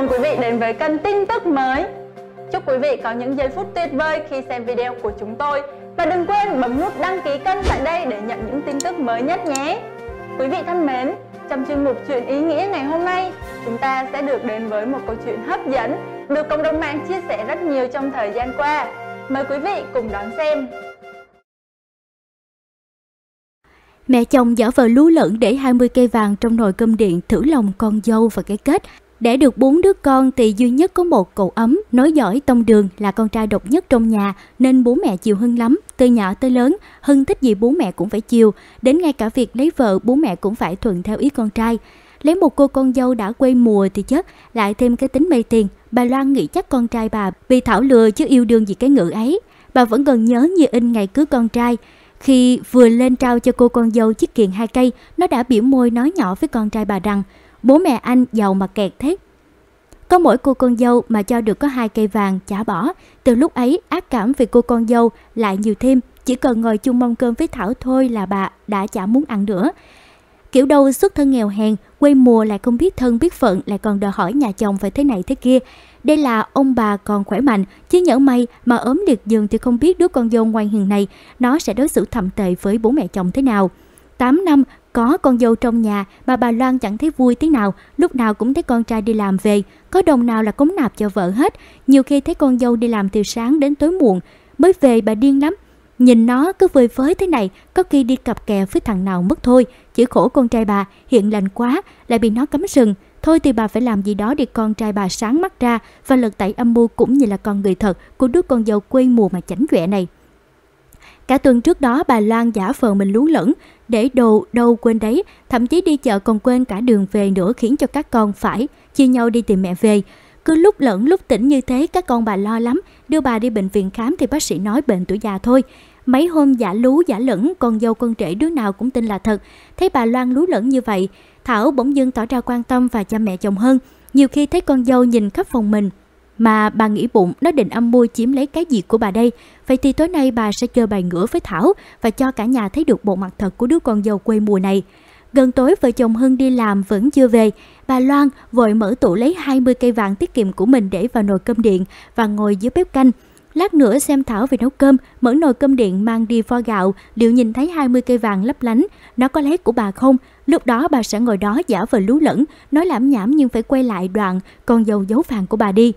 mừng quý vị đến với kênh tin tức mới. Chúc quý vị có những giây phút tuyệt vời khi xem video của chúng tôi và đừng quên bấm nút đăng ký kênh tại đây để nhận những tin tức mới nhất nhé. Quý vị thân mến, trong chuyên mục chuyện ý nghĩa ngày hôm nay, chúng ta sẽ được đến với một câu chuyện hấp dẫn được cộng đồng mạng chia sẻ rất nhiều trong thời gian qua. Mời quý vị cùng đón xem. Mẹ chồng giả vờ lú lẫn để 20 cây vàng trong nồi cơm điện thử lòng con dâu và cái kết để được bốn đứa con thì duy nhất có một cậu ấm, nói giỏi tông đường là con trai độc nhất trong nhà nên bố mẹ chiều Hưng lắm. Từ nhỏ tới lớn, Hưng thích gì bố mẹ cũng phải chiều, đến ngay cả việc lấy vợ bố mẹ cũng phải thuận theo ý con trai. Lấy một cô con dâu đã quê mùa thì chết lại thêm cái tính mê tiền. Bà Loan nghĩ chắc con trai bà bị thảo lừa chứ yêu đương gì cái ngữ ấy. Bà vẫn còn nhớ như in ngày cưới con trai, khi vừa lên trao cho cô con dâu chiếc kiền hai cây, nó đã biểu môi nói nhỏ với con trai bà rằng bố mẹ anh giàu mà kẹt thế. Có mỗi cô con dâu mà cho được có hai cây vàng chả bỏ, từ lúc ấy ác cảm về cô con dâu lại nhiều thêm, chỉ cần ngồi chung mong cơm với Thảo thôi là bà đã chả muốn ăn nữa. Kiểu đâu xuất thân nghèo hèn, quê mùa lại không biết thân biết phận lại còn đòi hỏi nhà chồng phải thế này thế kia. Đây là ông bà còn khỏe mạnh, chứ nhỡ may mà ốm liệt giường thì không biết đứa con dâu ngoan hiền này nó sẽ đối xử thầm tệ với bố mẹ chồng thế nào. 8 năm có con dâu trong nhà mà bà Loan chẳng thấy vui tí nào, lúc nào cũng thấy con trai đi làm về, có đồng nào là cúng nạp cho vợ hết. Nhiều khi thấy con dâu đi làm từ sáng đến tối muộn, mới về bà điên lắm. Nhìn nó cứ vơi phới thế này, có khi đi cặp kè với thằng nào mất thôi. Chỉ khổ con trai bà, hiện lành quá, lại bị nó cấm sừng. Thôi thì bà phải làm gì đó để con trai bà sáng mắt ra và lật tẩy âm mưu cũng như là con người thật của đứa con dâu quê mùa mà chảnh quẹ này. Cả tuần trước đó bà Loan giả vờ mình lú lẫn, để đồ đâu quên đấy, thậm chí đi chợ còn quên cả đường về nữa khiến cho các con phải chia nhau đi tìm mẹ về. Cứ lúc lẫn lúc tỉnh như thế các con bà lo lắm, đưa bà đi bệnh viện khám thì bác sĩ nói bệnh tuổi già thôi. Mấy hôm giả lú giả lẫn, con dâu con trẻ đứa nào cũng tin là thật. Thấy bà Loan lú lẫn như vậy, Thảo bỗng dưng tỏ ra quan tâm và cha mẹ chồng hơn. Nhiều khi thấy con dâu nhìn khắp phòng mình, mà bà nghĩ bụng nó định âm mưu chiếm lấy cái gì của bà đây. Vậy thì tối nay bà sẽ chơi bài ngửa với Thảo và cho cả nhà thấy được bộ mặt thật của đứa con dâu quê mùa này. Gần tối vợ chồng Hưng đi làm vẫn chưa về, bà Loan vội mở tủ lấy 20 cây vàng tiết kiệm của mình để vào nồi cơm điện và ngồi dưới bếp canh. Lát nữa xem Thảo về nấu cơm, mở nồi cơm điện mang đi pho gạo, liệu nhìn thấy 20 cây vàng lấp lánh, nó có lấy của bà không? Lúc đó bà sẽ ngồi đó giả vờ lú lẫn, nói lãm nhảm nhưng phải quay lại đoạn con dâu giấu vàng của bà đi.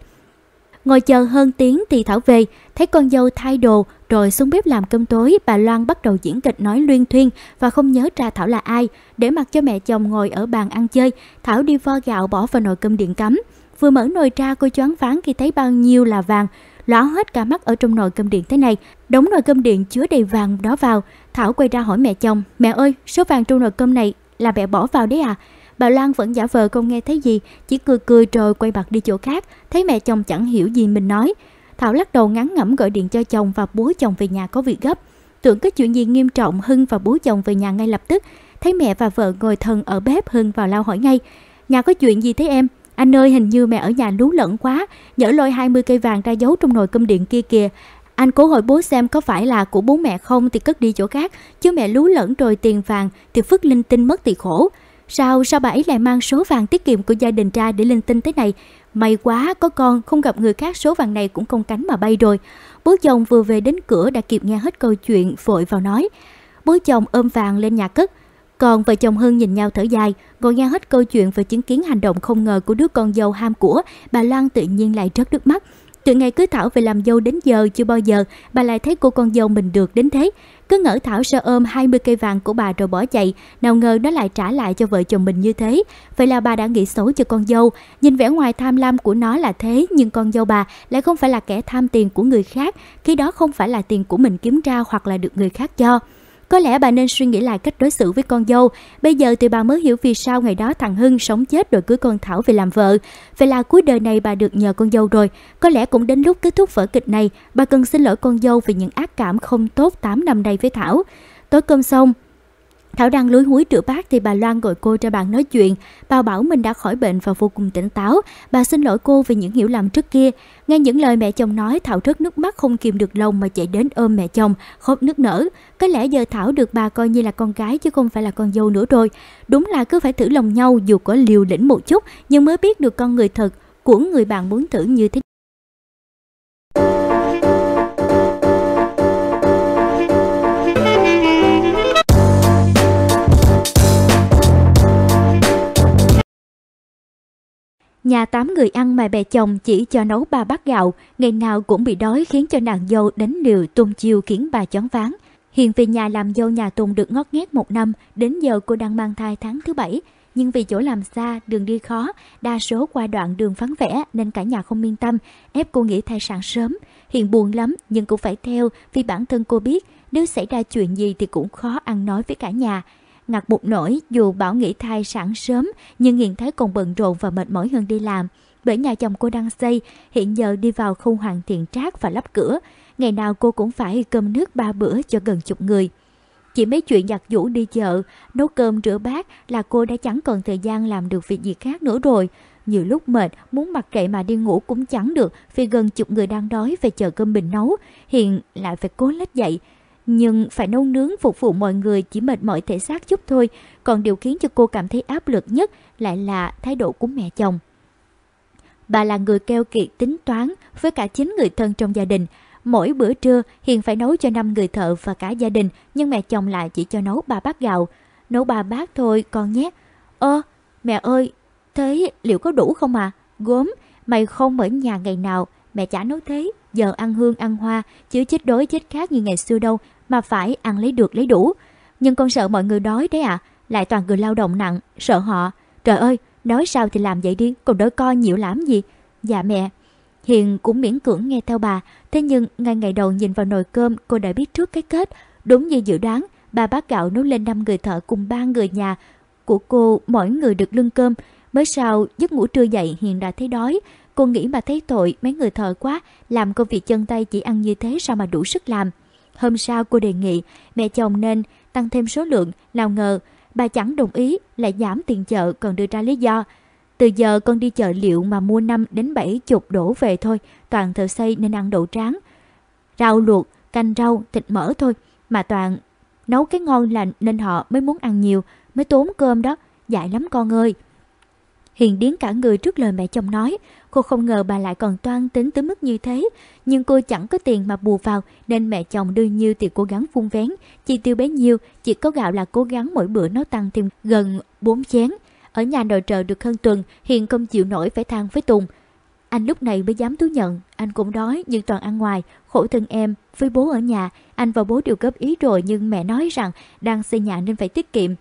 Ngồi chờ hơn tiếng thì Thảo về, thấy con dâu thay đồ rồi xuống bếp làm cơm tối, bà Loan bắt đầu diễn kịch nói luyên thuyên và không nhớ ra Thảo là ai. Để mặc cho mẹ chồng ngồi ở bàn ăn chơi, Thảo đi vo gạo bỏ vào nồi cơm điện cắm. Vừa mở nồi ra cô choáng váng khi thấy bao nhiêu là vàng, lóa hết cả mắt ở trong nồi cơm điện thế này. Đống nồi cơm điện chứa đầy vàng đó vào, Thảo quay ra hỏi mẹ chồng, mẹ ơi, số vàng trong nồi cơm này là mẹ bỏ vào đấy à? Bà Lan vẫn giả vờ không nghe thấy gì, chỉ cười cười rồi quay mặt đi chỗ khác, thấy mẹ chồng chẳng hiểu gì mình nói. Thảo lắc đầu ngắn ngẩm gọi điện cho chồng và bố chồng về nhà có việc gấp. Tưởng có chuyện gì nghiêm trọng, Hưng và bố chồng về nhà ngay lập tức. Thấy mẹ và vợ ngồi thần ở bếp, Hưng vào lao hỏi ngay. Nhà có chuyện gì thế em? Anh ơi, hình như mẹ ở nhà lú lẫn quá, nhỡ lôi 20 cây vàng ra giấu trong nồi cơm điện kia kìa. Anh cố hỏi bố xem có phải là của bố mẹ không thì cất đi chỗ khác, chứ mẹ lú lẫn rồi tiền vàng thì phức linh tinh mất thì khổ. Sao sao bà ấy lại mang số vàng tiết kiệm của gia đình ra để linh tinh thế này? May quá có con không gặp người khác số vàng này cũng không cánh mà bay rồi. Bố chồng vừa về đến cửa đã kịp nghe hết câu chuyện vội vào nói. Bố chồng ôm vàng lên nhà cất. Còn vợ chồng Hưng nhìn nhau thở dài, ngồi nghe hết câu chuyện và chứng kiến hành động không ngờ của đứa con dâu ham của, bà Lan tự nhiên lại rớt nước mắt. Từ ngày cưới Thảo về làm dâu đến giờ chưa bao giờ bà lại thấy cô con dâu mình được đến thế. Cứ ngỡ Thảo sẽ ôm 20 cây vàng của bà rồi bỏ chạy, nào ngờ nó lại trả lại cho vợ chồng mình như thế. Vậy là bà đã nghĩ xấu cho con dâu. Nhìn vẻ ngoài tham lam của nó là thế, nhưng con dâu bà lại không phải là kẻ tham tiền của người khác, khi đó không phải là tiền của mình kiếm ra hoặc là được người khác cho. Có lẽ bà nên suy nghĩ lại cách đối xử với con dâu. Bây giờ thì bà mới hiểu vì sao ngày đó thằng Hưng sống chết rồi cưới con Thảo về làm vợ. Vậy là cuối đời này bà được nhờ con dâu rồi. Có lẽ cũng đến lúc kết thúc vở kịch này, bà cần xin lỗi con dâu vì những ác cảm không tốt 8 năm nay với Thảo. Tối cơm xong, Thảo đang lúi húi rửa bát thì bà Loan gọi cô ra bàn nói chuyện. Bà bảo mình đã khỏi bệnh và vô cùng tỉnh táo. Bà xin lỗi cô vì những hiểu lầm trước kia. Nghe những lời mẹ chồng nói, Thảo rớt nước mắt không kìm được lòng mà chạy đến ôm mẹ chồng, khóc nức nở. Có lẽ giờ Thảo được bà coi như là con gái chứ không phải là con dâu nữa rồi. Đúng là cứ phải thử lòng nhau dù có liều lĩnh một chút nhưng mới biết được con người thật của người bạn muốn thử như thế Nhà tám người ăn mà bè chồng chỉ cho nấu ba bát gạo, ngày nào cũng bị đói khiến cho nàng dâu đánh liều tung chiêu khiến bà chóng ván. hiền về nhà làm dâu nhà Tùng được ngót nghét một năm, đến giờ cô đang mang thai tháng thứ bảy. Nhưng vì chỗ làm xa, đường đi khó, đa số qua đoạn đường vắng vẻ nên cả nhà không yên tâm, ép cô nghỉ thai sản sớm. hiền buồn lắm nhưng cũng phải theo vì bản thân cô biết nếu xảy ra chuyện gì thì cũng khó ăn nói với cả nhà. Ngặt bụng nổi dù Bảo nghỉ thai sẵn sớm nhưng hiện thấy còn bận rộn và mệt mỏi hơn đi làm. Bởi nhà chồng cô đang xây, hiện giờ đi vào không hoàn thiện trác và lắp cửa. Ngày nào cô cũng phải cơm nước ba bữa cho gần chục người. Chỉ mấy chuyện giặt giũ đi chợ, nấu cơm rửa bát là cô đã chẳng còn thời gian làm được việc gì khác nữa rồi. Nhiều lúc mệt, muốn mặc kệ mà đi ngủ cũng chẳng được vì gần chục người đang đói phải chờ cơm bình nấu. Hiện lại phải cố lết dậy, nhưng phải nấu nướng phục vụ mọi người chỉ mệt mỏi thể xác chút thôi, còn điều khiến cho cô cảm thấy áp lực nhất lại là thái độ của mẹ chồng. Bà là người keo kiệt tính toán với cả chính người thân trong gia đình. Mỗi bữa trưa Hiền phải nấu cho 5 người thợ và cả gia đình, nhưng mẹ chồng lại chỉ cho nấu 3 bát gạo. Nấu 3 bát thôi con nhé. Ơ, mẹ ơi, thế liệu có đủ không à? Gốm, mày không ở nhà ngày nào, mẹ chả nấu thế. Giờ ăn hương ăn hoa, chứ chết đối chết khác như ngày xưa đâu, mà phải ăn lấy được lấy đủ. Nhưng con sợ mọi người đói đấy ạ, à, lại toàn người lao động nặng, sợ họ. Trời ơi, nói sao thì làm vậy đi, còn đôi co nhiều lắm gì. Dạ mẹ. Hiền cũng miễn cưỡng nghe theo bà, thế nhưng ngay ngày đầu nhìn vào nồi cơm cô đã biết trước cái kết. Đúng như dự đoán, bà bác gạo nấu lên 5 người thợ cùng ba người nhà của cô mỗi người được lưng cơm. Mới sau, giấc ngủ trưa dậy Hiền đã thấy đói. Cô nghĩ mà thấy tội mấy người thợ quá, làm công việc chân tay chỉ ăn như thế sao mà đủ sức làm. Hôm sau cô đề nghị mẹ chồng nên tăng thêm số lượng, nào ngờ bà chẳng đồng ý, lại giảm tiền chợ còn đưa ra lý do. Từ giờ con đi chợ liệu mà mua 5 đến 7 chục đổ về thôi, toàn thợ xây nên ăn đậu tráng. Rau luộc, canh rau, thịt mỡ thôi, mà toàn nấu cái ngon lành nên họ mới muốn ăn nhiều, mới tốn cơm đó, dại lắm con ơi. Hiền điến cả người trước lời mẹ chồng nói. Cô không ngờ bà lại còn toan tính tới mức như thế. Nhưng cô chẳng có tiền mà bù vào nên mẹ chồng đưa nhiêu thì cố gắng vung vén. Chi tiêu bấy nhiêu, chỉ có gạo là cố gắng mỗi bữa nó tăng thêm gần bốn chén. Ở nhà nội trợ được hơn tuần, Hiền không chịu nổi phải than với Tùng. Anh lúc này mới dám thú nhận, anh cũng đói nhưng toàn ăn ngoài, khổ thân em, với bố ở nhà, anh và bố đều góp ý rồi nhưng mẹ nói rằng đang xây nhà nên phải tiết kiệm,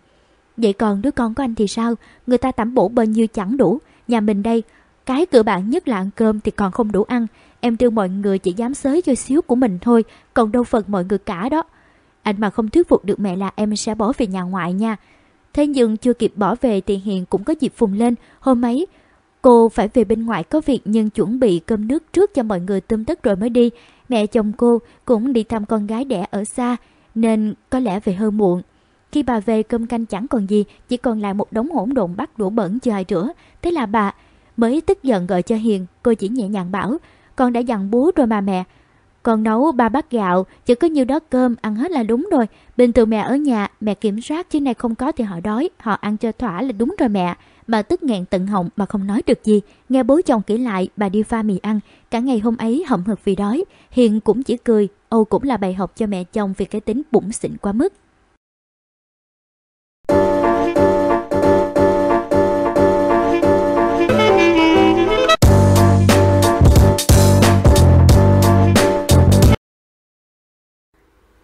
Vậy còn đứa con của anh thì sao? Người ta tắm bổ bao nhiêu chẳng đủ. Nhà mình đây, cái cửa bản nhất là ăn cơm thì còn không đủ ăn. Em thương mọi người chỉ dám xới cho xíu của mình thôi, còn đâu phần mọi người cả đó. Anh mà không thuyết phục được mẹ là em sẽ bỏ về nhà ngoại nha. Thế nhưng chưa kịp bỏ về thì hiện cũng có dịp phùng lên. Hôm ấy, cô phải về bên ngoại có việc nhưng chuẩn bị cơm nước trước cho mọi người tươm tất rồi mới đi. Mẹ chồng cô cũng đi thăm con gái đẻ ở xa nên có lẽ về hơi muộn. Khi bà về cơm canh chẳng còn gì, chỉ còn lại một đống hỗn độn bắt đũa bẩn chưa ai rửa. Thế là bà mới tức giận gọi cho Hiền, cô chỉ nhẹ nhàng bảo, con đã dặn bố rồi mà mẹ. Con nấu ba bát gạo, chỉ có nhiêu đó cơm, ăn hết là đúng rồi. Bình thường mẹ ở nhà, mẹ kiểm soát chứ này không có thì họ đói, họ ăn cho thỏa là đúng rồi mẹ. Bà tức nghẹn tận họng mà không nói được gì. Nghe bố chồng kể lại, bà đi pha mì ăn. Cả ngày hôm ấy hậm hực vì đói. Hiền cũng chỉ cười, Âu cũng là bài học cho mẹ chồng vì cái tính bụng xịn quá mức.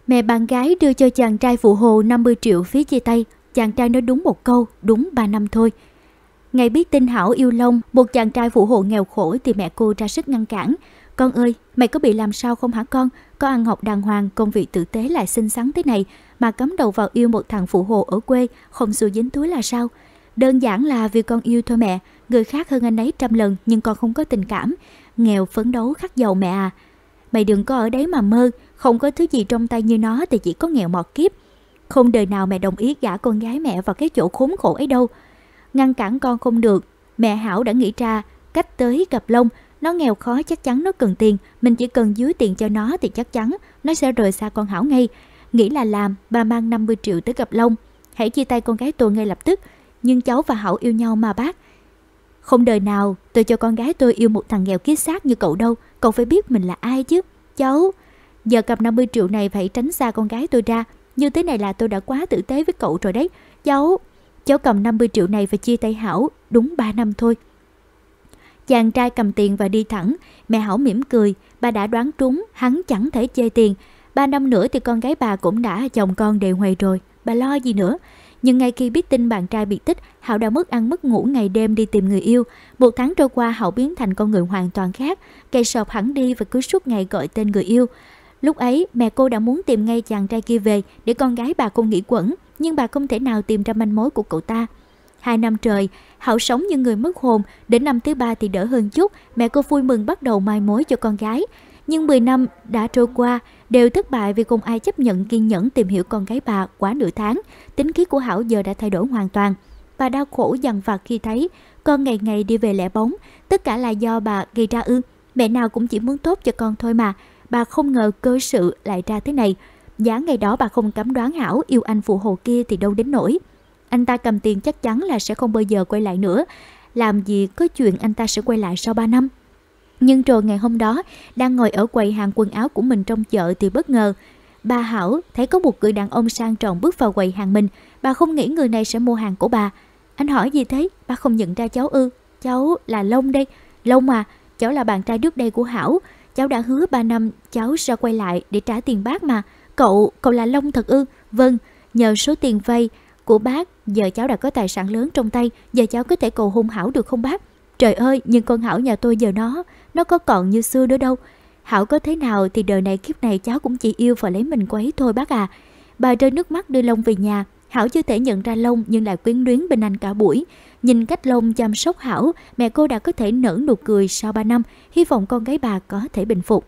Mẹ bạn gái đưa cho chàng trai phụ hồ 50 triệu phí chia tay, chàng trai nói đúng một câu, đúng 3 năm thôi. Ngày biết tin Hảo yêu Long, một chàng trai phụ hộ nghèo khổ thì mẹ cô ra sức ngăn cản. Con ơi, mày có bị làm sao không hả con? Có ăn học đàng hoàng, công việc tử tế lại xinh xắn thế này, mà cấm đầu vào yêu một thằng phụ hộ ở quê, không xua dính túi là sao? Đơn giản là vì con yêu thôi mẹ, người khác hơn anh ấy trăm lần nhưng con không có tình cảm. Nghèo phấn đấu khắc giàu mẹ à. Mày đừng có ở đấy mà mơ, không có thứ gì trong tay như nó thì chỉ có nghèo mọt kiếp. Không đời nào mẹ đồng ý gả con gái mẹ vào cái chỗ khốn khổ ấy đâu. Ngăn cản con không được, mẹ Hảo đã nghĩ ra cách tới gặp lông. Nó nghèo khó chắc chắn nó cần tiền, mình chỉ cần dưới tiền cho nó thì chắc chắn nó sẽ rời xa con Hảo ngay. Nghĩ là làm, bà mang 50 triệu tới gặp lông. Hãy chia tay con gái tôi ngay lập tức, nhưng cháu và Hảo yêu nhau mà bác. Không đời nào tôi cho con gái tôi yêu một thằng nghèo kiết xác như cậu đâu, cậu phải biết mình là ai chứ. Cháu, Giờ cầm 50 triệu này phải tránh xa con gái tôi ra. Như thế này là tôi đã quá tử tế với cậu rồi đấy. Cháu, cháu cầm 50 triệu này và chia tay Hảo, đúng 3 năm thôi. Chàng trai cầm tiền và đi thẳng, mẹ Hảo mỉm cười, bà đã đoán trúng, hắn chẳng thể chê tiền. Ba năm nữa thì con gái bà cũng đã chồng con đều ngoài rồi, bà lo gì nữa. Nhưng ngay khi biết tin bạn trai bị tích, Hảo đã mất ăn mất ngủ ngày đêm đi tìm người yêu. Một tháng trôi qua Hảo biến thành con người hoàn toàn khác, cây sọp hẳn đi và cứ suốt ngày gọi tên người yêu. Lúc ấy, mẹ cô đã muốn tìm ngay chàng trai kia về để con gái bà cô nghỉ quẩn, nhưng bà không thể nào tìm ra manh mối của cậu ta. Hai năm trời, Hảo sống như người mất hồn, đến năm thứ ba thì đỡ hơn chút, mẹ cô vui mừng bắt đầu mai mối cho con gái. Nhưng 10 năm đã trôi qua, đều thất bại vì không ai chấp nhận kiên nhẫn tìm hiểu con gái bà quá nửa tháng. Tính khí của Hảo giờ đã thay đổi hoàn toàn. Bà đau khổ dằn vặt khi thấy con ngày ngày đi về lẻ bóng, tất cả là do bà gây ra ư? Mẹ nào cũng chỉ muốn tốt cho con thôi mà, bà không ngờ cơ sự lại ra thế này. Giá ngày đó bà không cấm đoán Hảo yêu anh phụ hồ kia thì đâu đến nổi. Anh ta cầm tiền chắc chắn là sẽ không bao giờ quay lại nữa. Làm gì có chuyện anh ta sẽ quay lại sau 3 năm. Nhưng rồi ngày hôm đó, đang ngồi ở quầy hàng quần áo của mình trong chợ thì bất ngờ. Bà Hảo thấy có một người đàn ông sang trọng bước vào quầy hàng mình. Bà không nghĩ người này sẽ mua hàng của bà. Anh hỏi gì thế? Bà không nhận ra cháu ư. Cháu là Long đây. Long à, cháu là bạn trai trước đây của Hảo cháu đã hứa 3 năm cháu sẽ quay lại để trả tiền bác mà. Cậu, cậu là Long thật ư? Vâng, nhờ số tiền vay của bác, giờ cháu đã có tài sản lớn trong tay, giờ cháu có thể cầu hôn Hảo được không bác? Trời ơi, nhưng con Hảo nhà tôi giờ nó, nó có còn như xưa nữa đâu. Hảo có thế nào thì đời này kiếp này cháu cũng chỉ yêu và lấy mình quấy thôi bác à. Bà rơi nước mắt đưa Long về nhà, Hảo chưa thể nhận ra Long nhưng lại quyến luyến bên anh cả buổi. Nhìn cách Long chăm sóc Hảo, mẹ cô đã có thể nở nụ cười sau 3 năm, hy vọng con gái bà có thể bình phục.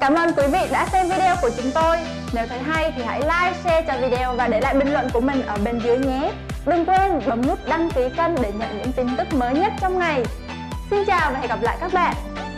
Cảm ơn quý vị đã xem video của chúng tôi. Nếu thấy hay thì hãy like, share cho video và để lại bình luận của mình ở bên dưới nhé. Đừng quên bấm nút đăng ký kênh để nhận những tin tức mới nhất trong ngày. Xin chào và hẹn gặp lại các bạn.